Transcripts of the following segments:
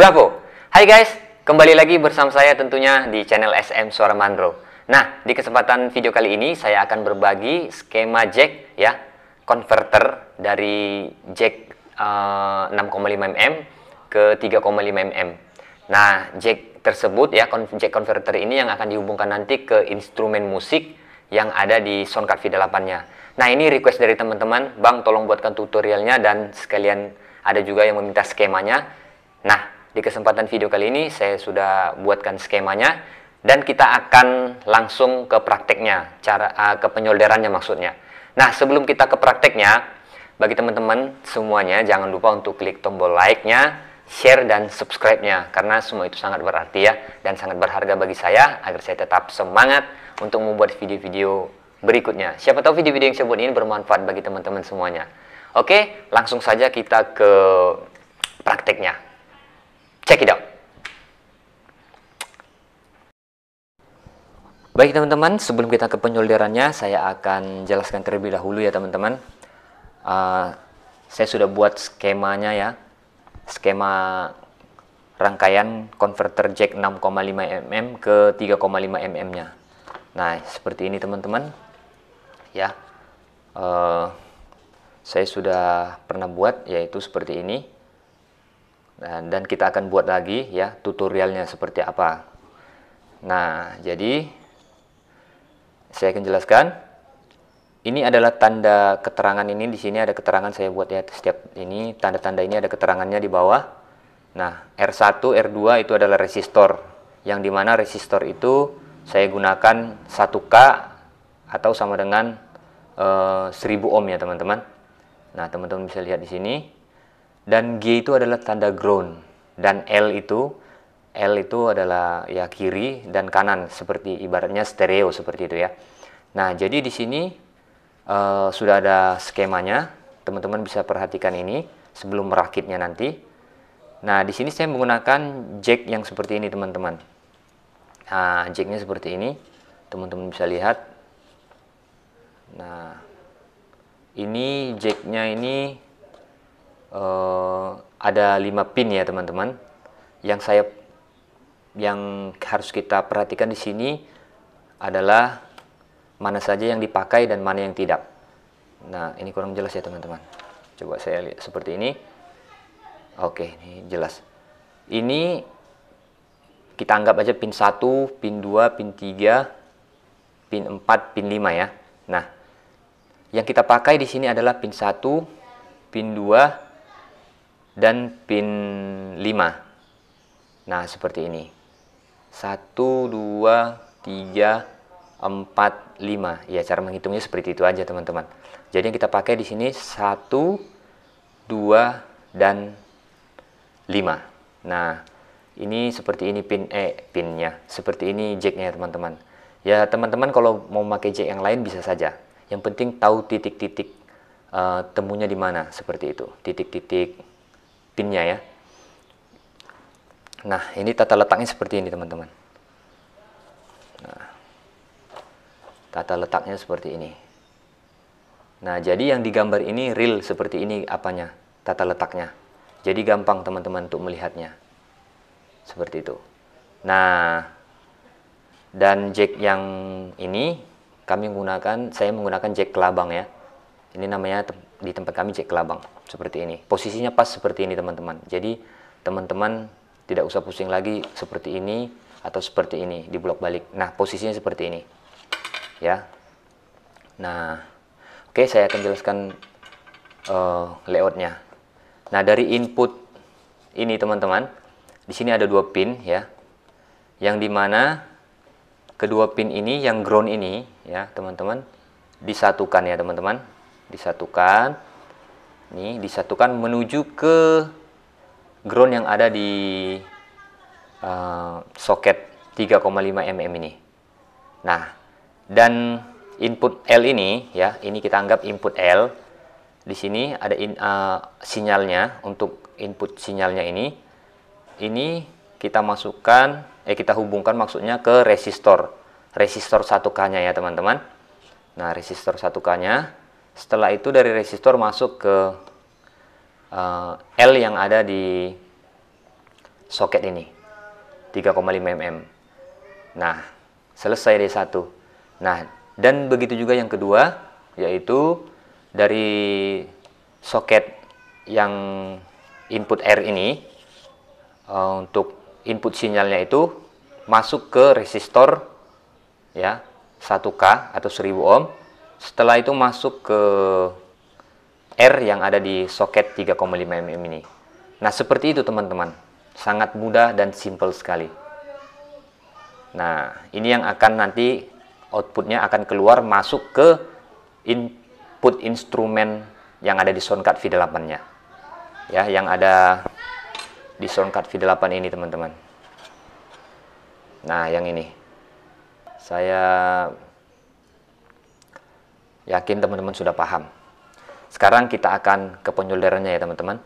Bravo. Hai guys, kembali lagi bersama saya tentunya di channel SM Suara Mandro. Nah, di kesempatan video kali ini saya akan berbagi skema jack ya, converter dari jack uh, 6,5 mm ke 3,5 mm. Nah, jack tersebut ya, jack converter ini yang akan dihubungkan nanti ke instrumen musik yang ada di soundcard V8-nya. Nah, ini request dari teman-teman, Bang tolong buatkan tutorialnya dan sekalian ada juga yang meminta skemanya. Nah, di kesempatan video kali ini saya sudah buatkan skemanya dan kita akan langsung ke prakteknya, cara uh, ke penyolderannya maksudnya. Nah, sebelum kita ke prakteknya, bagi teman-teman semuanya jangan lupa untuk klik tombol like-nya, share dan subscribe-nya karena semua itu sangat berarti ya dan sangat berharga bagi saya agar saya tetap semangat untuk membuat video-video berikutnya. Siapa tahu video-video yang saya buat ini bermanfaat bagi teman-teman semuanya. Oke, langsung saja kita ke prakteknya check it Baik teman-teman, sebelum kita ke penyolderannya, saya akan jelaskan terlebih dahulu ya teman-teman. Uh, saya sudah buat skemanya ya, skema rangkaian converter jack 6,5 mm ke 3,5 mm nya. Nah, seperti ini teman-teman. Ya, uh, saya sudah pernah buat yaitu seperti ini. Nah, dan kita akan buat lagi ya tutorialnya seperti apa nah jadi saya akan jelaskan ini adalah tanda keterangan ini di sini ada keterangan saya buat ya setiap ini tanda-tanda ini ada keterangannya di bawah nah R1 R2 itu adalah resistor yang dimana resistor itu saya gunakan 1K atau sama dengan e, eh, 1000 ohm ya teman-teman nah teman-teman bisa lihat di sini dan G itu adalah tanda ground dan L itu L itu adalah ya kiri dan kanan seperti ibaratnya stereo seperti itu ya. Nah jadi di sini uh, sudah ada skemanya teman-teman bisa perhatikan ini sebelum merakitnya nanti. Nah di sini saya menggunakan jack yang seperti ini teman-teman. Nah jacknya seperti ini teman-teman bisa lihat. Nah ini jacknya ini uh, ada lima pin ya teman-teman yang saya yang harus kita perhatikan di sini adalah mana saja yang dipakai dan mana yang tidak nah ini kurang jelas ya teman-teman coba saya lihat seperti ini oke ini jelas ini kita anggap aja pin 1, pin 2, pin 3, pin 4, pin 5 ya. Nah, yang kita pakai di sini adalah pin 1, pin 2, dan pin 5 nah seperti ini 1 2 3 4 5 ya cara menghitungnya seperti itu aja teman-teman jadi yang kita pakai di sini 1 2 dan 5 nah ini seperti ini pin E eh, pinnya seperti ini jacknya teman-teman ya teman-teman kalau mau pakai jack yang lain bisa saja yang penting tahu titik-titik uh, temunya di mana seperti itu titik-titik pinnya ya nah ini tata letaknya seperti ini teman-teman nah, tata letaknya seperti ini nah jadi yang digambar ini real seperti ini apanya tata letaknya jadi gampang teman-teman untuk melihatnya seperti itu nah dan jack yang ini kami menggunakan saya menggunakan jack kelabang ya ini namanya di tempat kami jack kelabang seperti ini posisinya pas seperti ini teman-teman jadi teman-teman tidak usah pusing lagi seperti ini atau seperti ini di blok balik nah posisinya seperti ini ya nah oke okay, saya akan jelaskan uh, layoutnya nah dari input ini teman-teman di sini ada dua pin ya yang dimana kedua pin ini yang ground ini ya teman-teman disatukan ya teman-teman disatukan ini disatukan menuju ke ground yang ada di uh, soket 3,5 mm ini. Nah, dan input L ini ya, ini kita anggap input L. Di sini ada in, uh, sinyalnya untuk input sinyalnya ini. Ini kita masukkan eh kita hubungkan maksudnya ke resistor. Resistor 1K-nya ya, teman-teman. Nah, resistor 1K-nya setelah itu dari resistor masuk ke uh, L yang ada di soket ini 3,5 mm. Nah, selesai di satu. Nah, dan begitu juga yang kedua yaitu dari soket yang input R ini uh, untuk input sinyalnya itu masuk ke resistor ya 1K atau 1000 ohm setelah itu masuk ke R yang ada di soket 3,5 mm ini. Nah, seperti itu teman-teman. Sangat mudah dan simple sekali. Nah, ini yang akan nanti outputnya akan keluar masuk ke input instrumen yang ada di soundcard V8-nya. Ya, yang ada di soundcard V8 ini, teman-teman. Nah, yang ini. Saya Yakin teman-teman sudah paham. Sekarang kita akan ke penyolderannya ya teman-teman.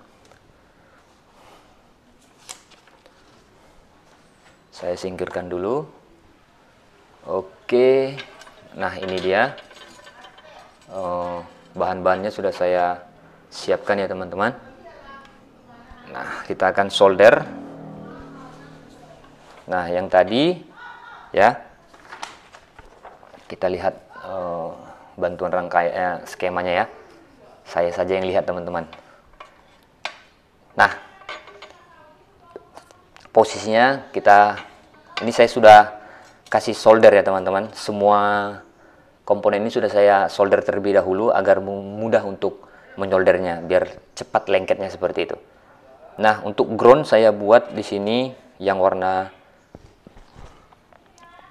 Saya singkirkan dulu. Oke. Nah ini dia. Oh, Bahan-bahannya sudah saya siapkan ya teman-teman. Nah kita akan solder. Nah yang tadi ya kita lihat Oh, bantuan rangkaian eh, skemanya ya. Saya saja yang lihat teman-teman. Nah, posisinya kita ini saya sudah kasih solder ya teman-teman. Semua komponen ini sudah saya solder terlebih dahulu agar mudah untuk menyoldernya biar cepat lengketnya seperti itu. Nah, untuk ground saya buat di sini yang warna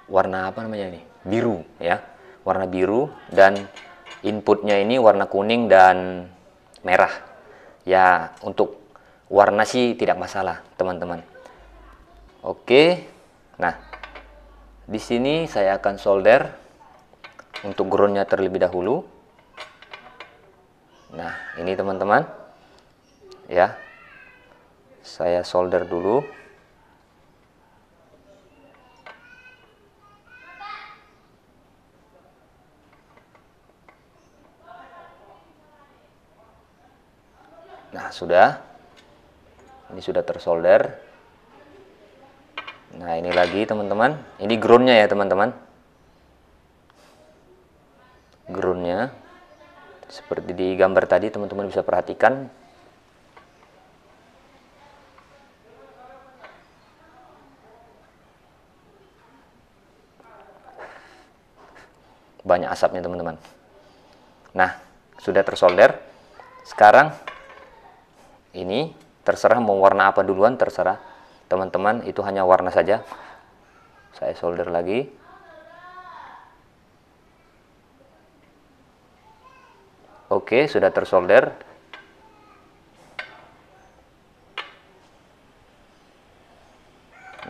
warna apa namanya ini? Biru ya warna biru dan inputnya ini warna kuning dan merah ya untuk warna sih tidak masalah teman-teman oke nah di sini saya akan solder untuk groundnya terlebih dahulu nah ini teman-teman ya saya solder dulu sudah. Ini sudah tersolder. Nah, ini lagi teman-teman. Ini groundnya ya teman-teman. Groundnya. Seperti di gambar tadi teman-teman bisa perhatikan. Banyak asapnya teman-teman. Nah, sudah tersolder. Sekarang ini terserah mau warna apa duluan terserah teman-teman itu hanya warna saja saya solder lagi oke sudah tersolder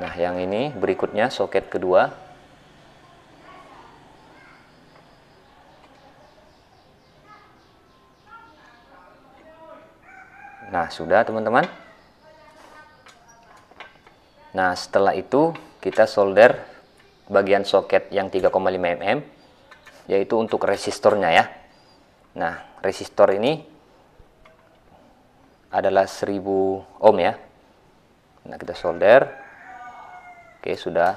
nah yang ini berikutnya soket kedua Nah, sudah teman-teman. Nah, setelah itu kita solder bagian soket yang 3,5 mm yaitu untuk resistornya ya. Nah, resistor ini adalah 1000 ohm ya. Nah, kita solder. Oke, sudah.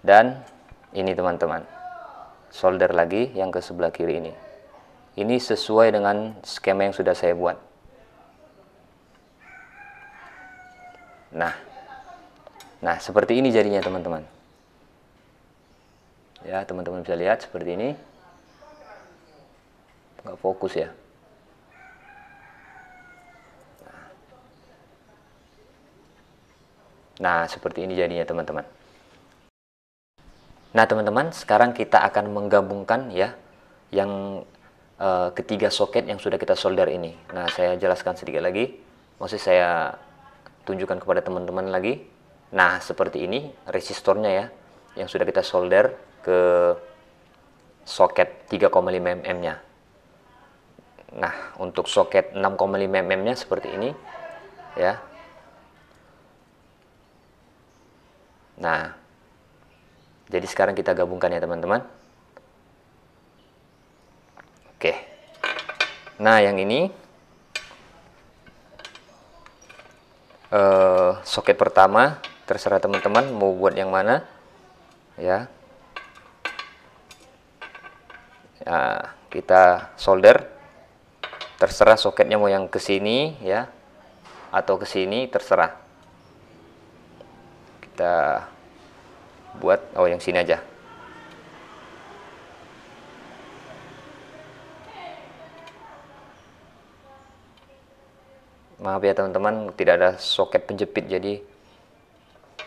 Dan ini teman-teman. Solder lagi yang ke sebelah kiri ini. Ini sesuai dengan skema yang sudah saya buat. Nah, nah seperti ini jadinya teman-teman. Ya, teman-teman bisa lihat seperti ini. Nggak fokus ya. Nah, seperti ini jadinya teman-teman. Nah, teman-teman, sekarang kita akan menggabungkan ya yang e, ketiga soket yang sudah kita solder ini. Nah, saya jelaskan sedikit lagi. Maksud saya tunjukkan kepada teman-teman lagi nah seperti ini resistornya ya yang sudah kita solder ke soket 3,5 mm nya nah untuk soket 6,5 mm nya seperti ini ya nah jadi sekarang kita gabungkan ya teman-teman oke nah yang ini uh, soket pertama terserah teman-teman mau buat yang mana ya nah, kita solder terserah soketnya mau yang ke sini ya atau ke sini terserah kita buat oh yang sini aja maaf ya teman-teman tidak ada soket penjepit jadi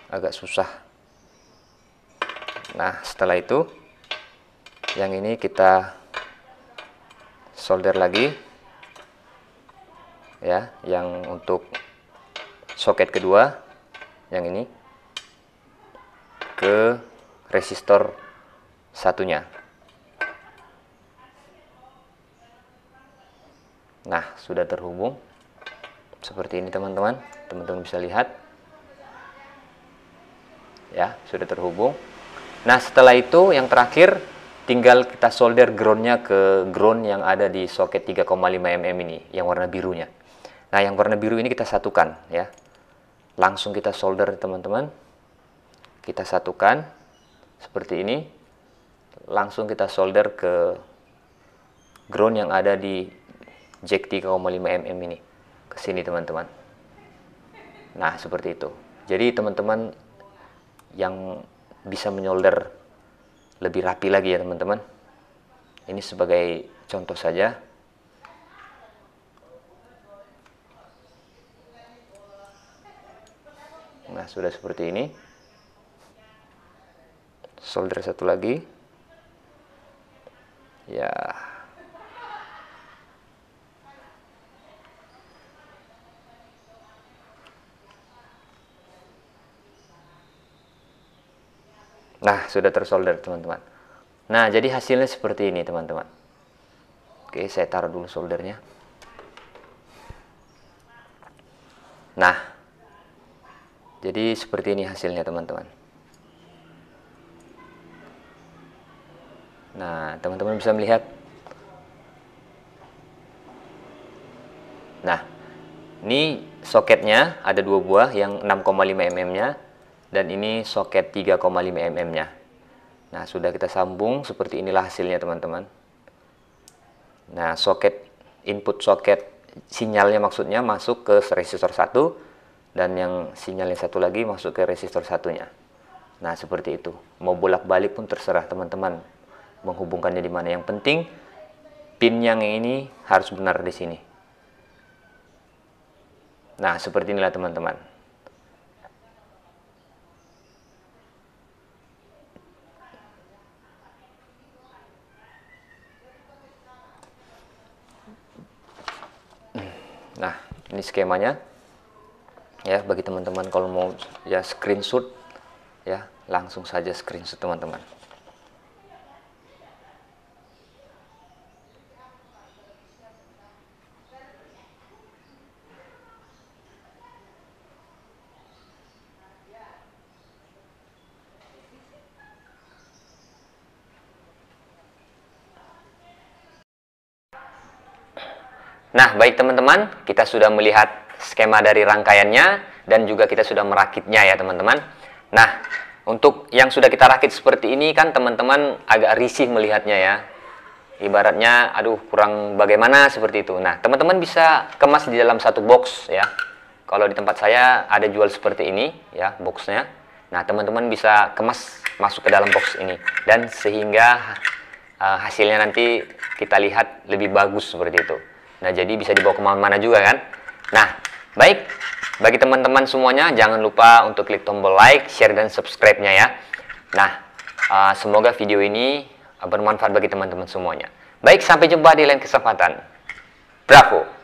agak susah nah setelah itu yang ini kita solder lagi ya yang untuk soket kedua yang ini ke resistor satunya nah sudah terhubung seperti ini teman-teman teman-teman bisa lihat ya sudah terhubung nah setelah itu yang terakhir tinggal kita solder groundnya ke ground yang ada di soket 3,5 mm ini yang warna birunya nah yang warna biru ini kita satukan ya langsung kita solder teman-teman kita satukan seperti ini langsung kita solder ke ground yang ada di jack 3,5 mm ini ke sini teman-teman. Nah, seperti itu. Jadi teman-teman yang bisa menyolder lebih rapi lagi ya teman-teman. Ini sebagai contoh saja. Nah, sudah seperti ini. Solder satu lagi. Ya. Nah, sudah tersolder teman-teman. Nah, jadi hasilnya seperti ini teman-teman. Oke, saya taruh dulu soldernya. Nah, jadi seperti ini hasilnya teman-teman. Nah, teman-teman bisa melihat. Nah, ini soketnya ada dua buah yang 6,5 mm-nya dan ini soket 3,5 mm nya nah sudah kita sambung seperti inilah hasilnya teman-teman nah soket input soket sinyalnya maksudnya masuk ke resistor 1 dan yang sinyalnya satu lagi masuk ke resistor satunya nah seperti itu mau bolak-balik pun terserah teman-teman menghubungkannya di mana yang penting pin yang ini harus benar di sini nah seperti inilah teman-teman Nah, ini skemanya. Ya, bagi teman-teman kalau mau ya screenshot ya, langsung saja screenshot teman-teman. Nah, baik teman-teman, kita sudah melihat skema dari rangkaiannya dan juga kita sudah merakitnya ya teman-teman. Nah, untuk yang sudah kita rakit seperti ini kan teman-teman agak risih melihatnya ya. Ibaratnya, aduh kurang bagaimana seperti itu. Nah, teman-teman bisa kemas di dalam satu box ya. Kalau di tempat saya ada jual seperti ini ya boxnya. Nah, teman-teman bisa kemas masuk ke dalam box ini dan sehingga uh, hasilnya nanti kita lihat lebih bagus seperti itu. Nah, jadi bisa dibawa kemana-mana juga kan? Nah, baik. Bagi teman-teman semuanya, jangan lupa untuk klik tombol like, share, dan subscribe-nya ya. Nah, eh, semoga video ini eh, bermanfaat bagi teman-teman semuanya. Baik, sampai jumpa di lain kesempatan. Bravo!